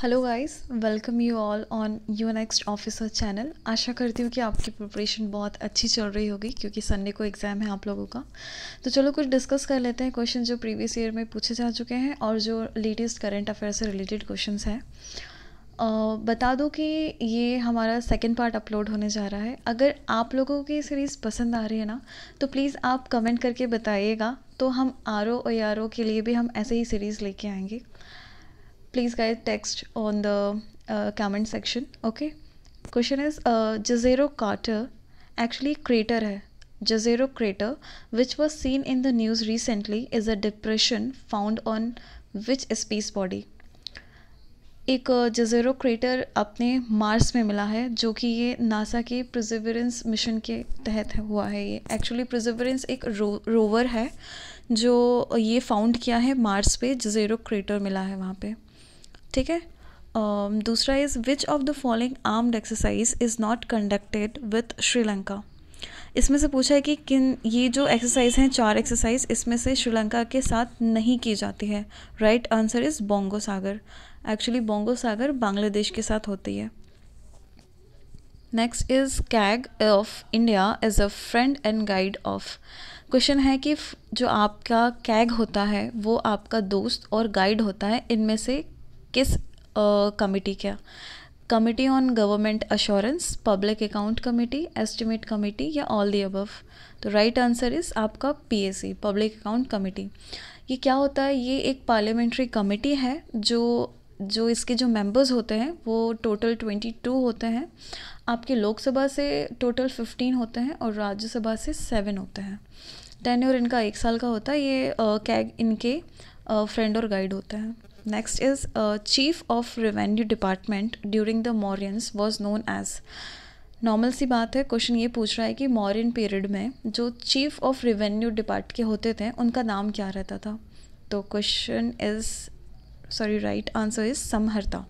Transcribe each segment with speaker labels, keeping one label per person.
Speaker 1: Hello guys welcome you all on your next officer channel आशा करती हूँ कि आपकी प्रिपरेशन बहुत अच्छी चल रही होगी क्योंकि संडे को एग्ज़ाम है आप लोगों का तो चलो कुछ डिस्कस कर लेते हैं क्वेश्चन जो प्रीवियस ईयर में पूछे जा चुके हैं और जो लेटेस्ट करेंट अफेयर से रिलेटेड क्वेश्चन हैं बता दो कि ये हमारा सेकेंड पार्ट अपलोड होने जा रहा है अगर आप लोगों की सीरीज़ पसंद आ रही है ना तो प्लीज़ आप कमेंट करके बताइएगा तो हम आर ओ आर के लिए भी हम ऐसे ही सीरीज़ लेके आएंगे please guys text on the uh, comment section okay question is uh, Jezero Carter actually crater hai Jezero crater which was seen in the news recently is a depression found on which space body एक जजेरो crater अपने Mars में मिला है जो कि ये NASA के प्रिजर्वरेंस mission के तहत हुआ है ये एक्चुअली प्रिजर्वरेंस एक रो, रोवर है जो ये फाउंड किया है मार्स पे जजेरो क्रेटर मिला है वहाँ पे ठीक है um, दूसरा is which of the following armed exercise is not conducted with Sri Lanka इसमें से पूछा है कि किन ये जो एक्सरसाइज हैं चार एक्सरसाइज इसमें से श्रीलंका के साथ नहीं की जाती है right answer is Bongo Sagar actually Bongo Sagar Bangladesh के साथ होती है next is CAG of India as a friend and guide of question है कि जो आपका कैग होता है वो आपका दोस्त और गाइड होता है इनमें से किस कमेटी क्या committee on government assurance public account committee estimate committee या ऑल दी अबव तो राइट आंसर इज़ आपका पीएसी पब्लिक अकाउंट कमेटी ये क्या होता है ये एक पार्लियामेंट्री कमेटी है जो जो इसके जो मेंबर्स होते हैं वो टोटल ट्वेंटी टू होते हैं आपके लोकसभा से टोटल फिफ्टीन होते हैं और राज्यसभा से सेवन होते हैं टेन्योर इनका एक साल का होता है ये कैग इनके फ्रेंड और गाइड होते हैं next is chief of revenue department during the Mauryans was known as normal सी बात है क्वेश्चन ये पूछ रहा है कि मॉरियन पीरियड में जो चीफ ऑफ रेवेन्यू डिपार्ट के होते थे उनका नाम क्या रहता था तो question is sorry right answer is Samaharta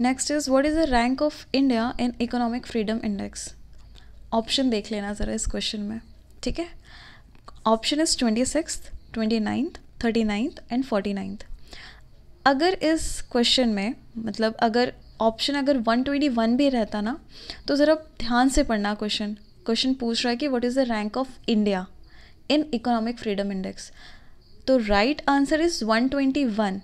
Speaker 1: next is what is the rank of India in economic freedom index option देख लेना ज़रा इस क्वेश्चन में ठीक है option is twenty six twenty ninth thirty ninth and forty ninth अगर इस question में मतलब अगर ऑप्शन अगर वन ट्वेंटी वन भी रहता ना तो ज़रा ध्यान से पढ़ना क्वेश्चन क्वेश्चन पूछ रहा है कि what is the rank of India in economic freedom index तो right answer is one twenty one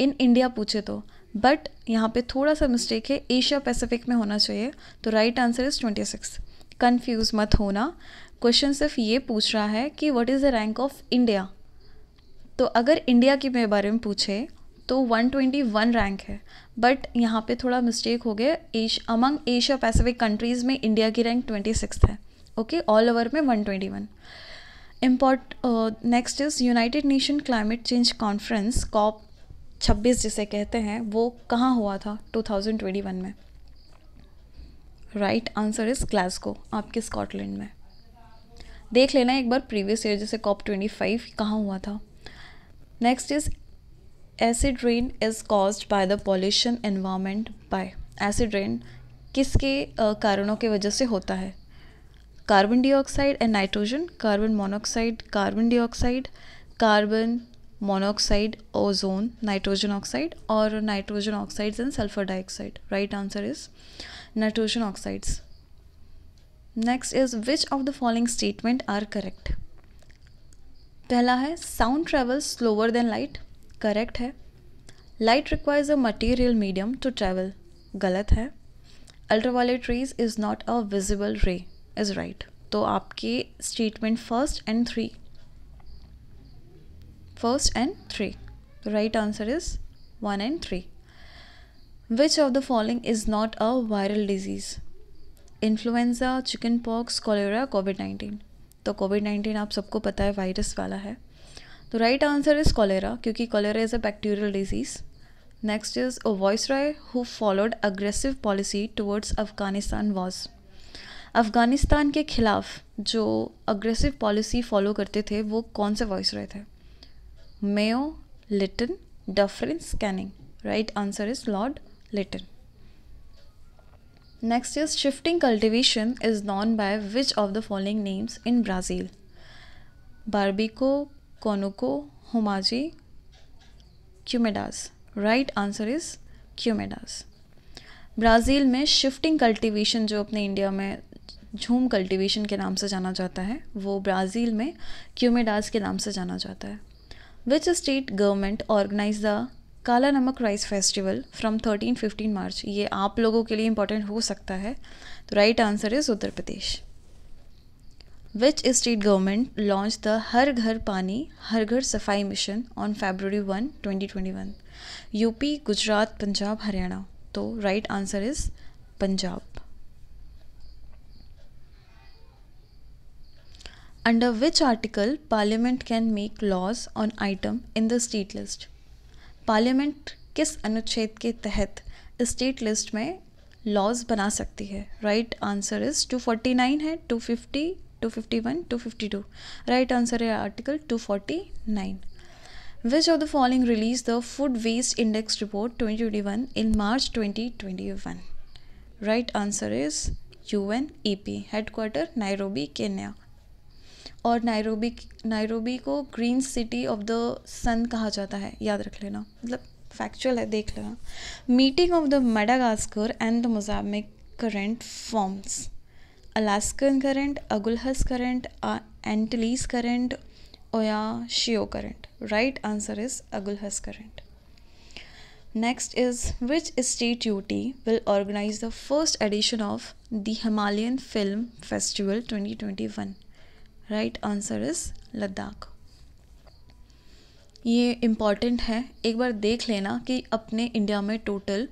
Speaker 1: in India पूछे तो बट यहाँ पे थोड़ा सा मिस्टेक है एशिया पैसिफिक में होना चाहिए तो right answer is twenty six confuse मत होना क्वेश्चन सिर्फ ये पूछ रहा है कि what is the rank of India तो अगर इंडिया के मेरे बारे में पूछे तो 121 रैंक है बट यहाँ पे थोड़ा मिस्टेक हो गया एश अमंग एशिया पैसिफिक कंट्रीज़ में इंडिया की रैंक ट्वेंटी है ओके ऑल ओवर में 121 import next is United Nation climate change conference COP 26 जिसे कहते हैं वो कहाँ हुआ था 2021 में राइट आंसर इज़ ग्लासगो आपके स्कॉटलैंड में देख लेना एक बार प्रीवियस ईयर जैसे कॉप ट्वेंटी फाइव कहाँ हुआ था next is acid rain is caused by the pollution environment by acid rain किसके कारणों के वजह से होता है carbon dioxide and nitrogen carbon monoxide carbon dioxide carbon monoxide ozone nitrogen oxide और nitrogen oxides and sulphur dioxide right answer is nitrogen oxides next is which of the following statement are correct पहला है sound travel slower than light correct है light requires a material medium to travel गलत है ultraviolet rays is not a visible ray is right तो आपके statement first and three first and three right answer is one and three which of the following is not a viral disease influenza chicken pox cholera covid nineteen तो covid nineteen आप सबको पता है virus वाला है तो right answer is cholera क्योंकि cholera is a bacterial disease next is ओ viceroy who followed aggressive policy towards Afghanistan was Afghanistan के ख़िलाफ़ जो अग्रेसिव पॉलिसी फॉलो करते थे वो कौन से वॉइस रॉय थे Mayo Lytton Dufferin Canning right answer is Lord Lytton next is shifting cultivation is known by which of the following names in Brazil बारबिको कोनोको हुमाजी Queimadas right answer is Queimadas Brazil में shifting cultivation जो अपने India में झूम cultivation के नाम से जाना जाता है वो ब्राज़ील में क्यूमेडास के नाम से जाना जाता है which state government organise the Kala Namak rice festival from thirteen fifteen March ये आप लोगों के लिए इम्पोर्टेंट हो सकता है तो right answer is Uttar Pradesh which state government launch the Har Ghar Pani Har Ghar Safai mission on February one twenty twenty one UP Gujarat Punjab Haryana तो right answer is Punjab under which article parliament can make laws on item in the state list parliament किस अनुच्छेद के तहत state list में laws बना सकती है right answer is 249 है 250 251 252 राइट आंसर है article 249 Which of the following released the Food Waste Index Report 2021 in March 2021? Right answer is UNEP, Headquarter Nairobi, Kenya. और नायरोबी नायरोबी को green city of the sun कहा जाता है याद रख लेना मतलब फैक्चुअल है देख लेना meeting of the Madagascar and the Mozambique current forms Alaskan current Agulhas current Antilles current या शियो current right answer is Agulhas current next is which state UT will organise the first edition of the Himalayan film festival twenty twenty one right answer is Ladakh ये important है एक बार देख लेना कि अपने India में टोटल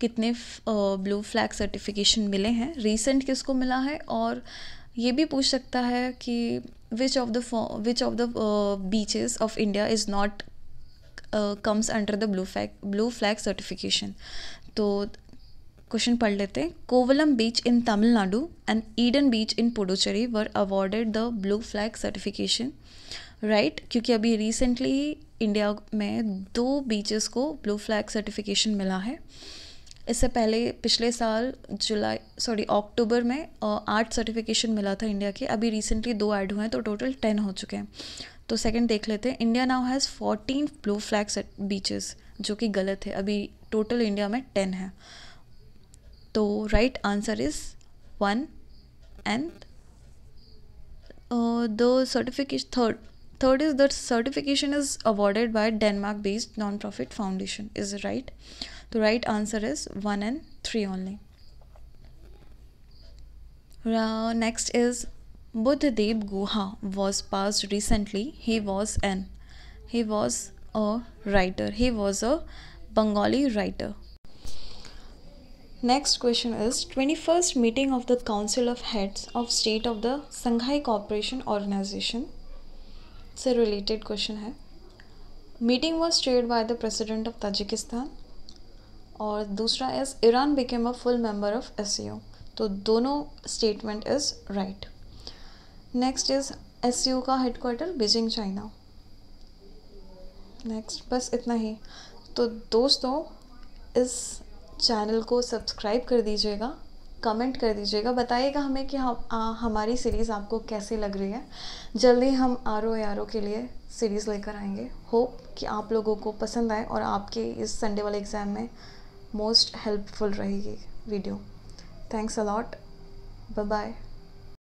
Speaker 1: कितने ब्लू फ्लैग सर्टिफिकेशन मिले हैं रिसेंट किसको मिला है और ये भी पूछ सकता है कि which of the which of the beaches of India is not comes under the blue flag blue flag certification तो क्वेश्चन पढ़ लेते हैं Kovalam beach in Tamil Nadu and Eden beach in Puducherry were awarded the blue flag certification right क्योंकि अभी recently ही India में दो beaches को ब्लू फ्लैग सर्टिफिकेशन मिला है इससे पहले पिछले साल जुलाई सॉरी अक्टूबर में आठ सर्टिफिकेशन मिला था इंडिया के अभी रिसेंटली दो ऐड हुए हैं तो टोटल टेन हो चुके हैं तो सेकंड देख लेते हैं India now has fourteen blue flag beaches जो कि गलत है अभी टोटल इंडिया में टेन है So right answer is 1 and uh, the certification third third is that certification is awarded by denmark based non-profit foundation is right the right answer is 1 and 3 only uh, next is buddhadev guha was passed recently he was an he was a writer he was a bengali writer Next question is 21st meeting of the Council of Heads of State of the Shanghai Cooperation Organization से related question है Meeting was chaired by the President of Tajikistan और दूसरा is Iran became a full member of SEO तो दोनों statement is right Next is SEO का headquarter Beijing China Next बस इतना ही तो दोस्तों इस चैनल को सब्सक्राइब कर दीजिएगा कमेंट कर दीजिएगा बताइएगा हमें कि हम आ, हमारी सीरीज़ आपको कैसी लग रही है जल्दी हम आर ओ आर ओ के लिए सीरीज़ लेकर आएंगे होप कि आप लोगों को पसंद आए और आपके इस संडे वाले एग्ज़ाम में मोस्ट हेल्पफुल रहेगी video thanks a lot bye bye